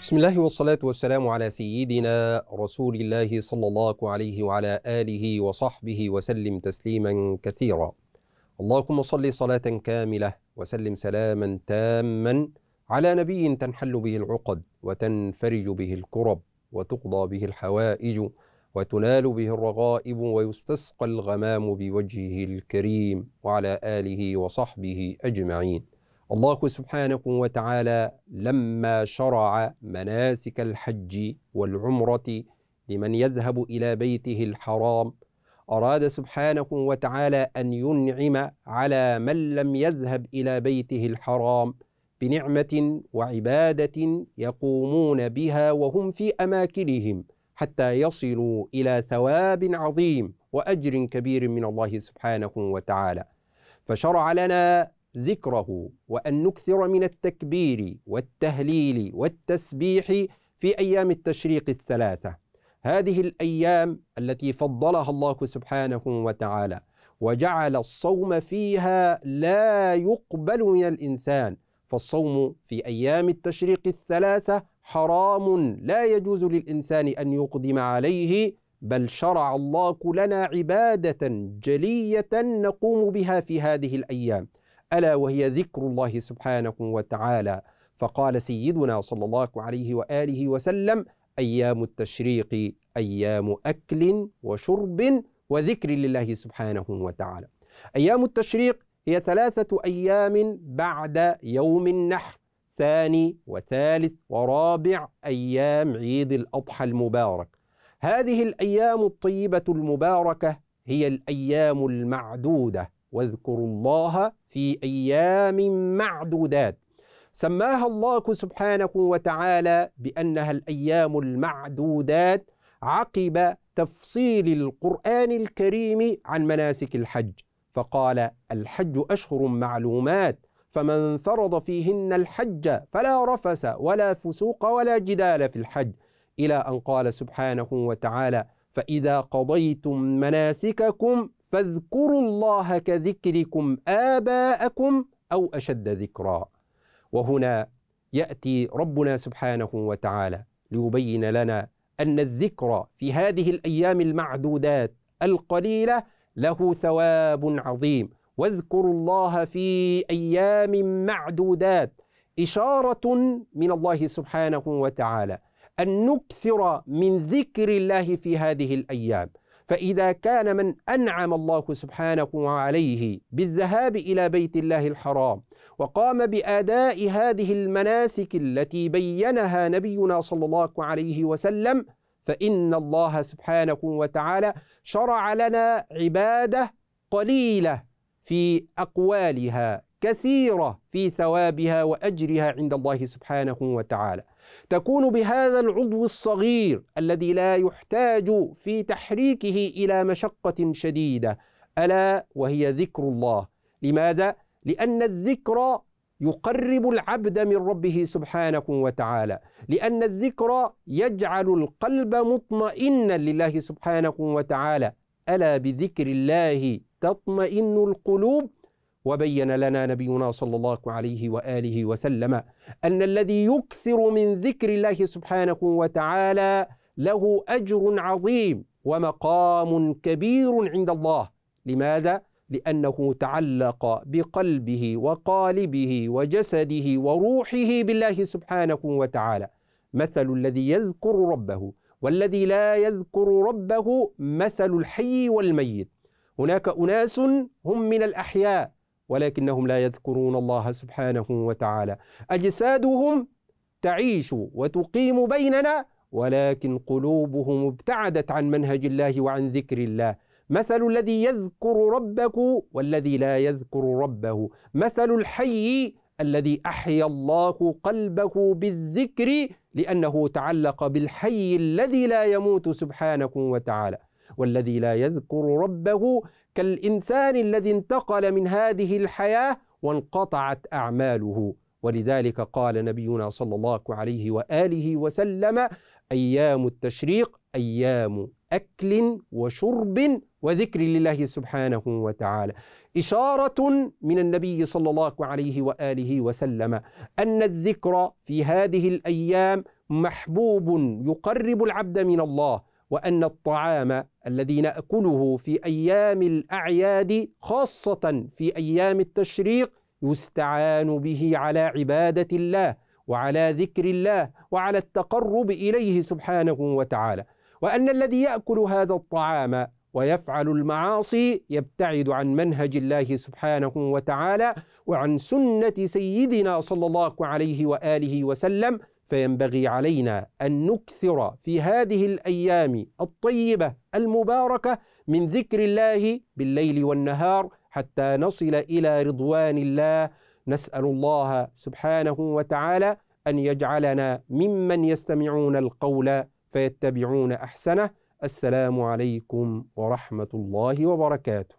بسم الله والصلاة والسلام على سيدنا رسول الله صلى الله عليه وعلى آله وصحبه وسلم تسليما كثيرا اللهم صل صلاة كاملة وسلم سلاما تاما على نبي تنحل به العقد وتنفرج به الكرب وتقضى به الحوائج وتنال به الرغائب ويستسقى الغمام بوجهه الكريم وعلى آله وصحبه أجمعين الله سبحانه وتعالى لما شرع مناسك الحج والعمرة لمن يذهب إلى بيته الحرام أراد سبحانه وتعالى أن ينعم على من لم يذهب إلى بيته الحرام بنعمة وعبادة يقومون بها وهم في أماكنهم حتى يصلوا إلى ثواب عظيم وأجر كبير من الله سبحانه وتعالى فشرع لنا ذكره وأن نكثر من التكبير والتهليل والتسبيح في أيام التشريق الثلاثة هذه الأيام التي فضلها الله سبحانه وتعالى وجعل الصوم فيها لا يقبل من الإنسان فالصوم في أيام التشريق الثلاثة حرام لا يجوز للإنسان أن يقدم عليه بل شرع الله لنا عبادة جلية نقوم بها في هذه الأيام ألا وهي ذكر الله سبحانه وتعالى فقال سيدنا صلى الله عليه وآله وسلم أيام التشريق أيام أكل وشرب وذكر لله سبحانه وتعالى أيام التشريق هي ثلاثة أيام بعد يوم النحر ثاني وثالث ورابع أيام عيد الأضحى المبارك هذه الأيام الطيبة المباركة هي الأيام المعدودة واذكروا الله في أيام معدودات سماها الله سبحانه وتعالى بأنها الأيام المعدودات عقب تفصيل القرآن الكريم عن مناسك الحج فقال الحج أشهر معلومات فمن فرض فيهن الحج فلا رفس ولا فسوق ولا جدال في الحج إلى أن قال سبحانه وتعالى فإذا قضيتم مناسككم فاذكروا الله كذكركم آباءكم أو أشد ذكرا وهنا يأتي ربنا سبحانه وتعالى ليبين لنا أن الذكر في هذه الأيام المعدودات القليلة له ثواب عظيم واذكروا الله في أيام معدودات إشارة من الله سبحانه وتعالى أن نكثر من ذكر الله في هذه الأيام فإذا كان من أنعم الله سبحانه عليه بالذهاب إلى بيت الله الحرام وقام بأداء هذه المناسك التي بينها نبينا صلى الله عليه وسلم فإن الله سبحانه وتعالى شرع لنا عبادة قليلة في أقوالها كثيرة في ثوابها وأجرها عند الله سبحانه وتعالى تكون بهذا العضو الصغير الذي لا يحتاج في تحريكه إلى مشقة شديدة ألا وهي ذكر الله لماذا؟ لأن الذكر يقرب العبد من ربه سبحانه وتعالى لأن الذكر يجعل القلب مطمئنا لله سبحانه وتعالى ألا بذكر الله تطمئن القلوب وبين لنا نبينا صلى الله عليه واله وسلم ان الذي يكثر من ذكر الله سبحانه وتعالى له اجر عظيم ومقام كبير عند الله لماذا لانه تعلق بقلبه وقالبه وجسده وروحه بالله سبحانه وتعالى مثل الذي يذكر ربه والذي لا يذكر ربه مثل الحي والميت هناك اناس هم من الاحياء ولكنهم لا يذكرون الله سبحانه وتعالى اجسادهم تعيش وتقيم بيننا ولكن قلوبهم ابتعدت عن منهج الله وعن ذكر الله مثل الذي يذكر ربك والذي لا يذكر ربه مثل الحي الذي احيا الله قلبه بالذكر لانه تعلق بالحي الذي لا يموت سبحانه وتعالى والذي لا يذكر ربه كالإنسان الذي انتقل من هذه الحياة وانقطعت أعماله ولذلك قال نبينا صلى الله عليه وآله وسلم أيام التشريق أيام أكل وشرب وذكر لله سبحانه وتعالى إشارة من النبي صلى الله عليه وآله وسلم أن الذكر في هذه الأيام محبوب يقرب العبد من الله وأن الطعام الذي نأكله في أيام الأعياد خاصة في أيام التشريق يستعان به على عبادة الله وعلى ذكر الله وعلى التقرب إليه سبحانه وتعالى وأن الذي يأكل هذا الطعام ويفعل المعاصي يبتعد عن منهج الله سبحانه وتعالى وعن سنة سيدنا صلى الله عليه وآله وسلم فينبغي علينا ان نكثر في هذه الايام الطيبه المباركه من ذكر الله بالليل والنهار حتى نصل الى رضوان الله نسال الله سبحانه وتعالى ان يجعلنا ممن يستمعون القول فيتبعون احسنه السلام عليكم ورحمه الله وبركاته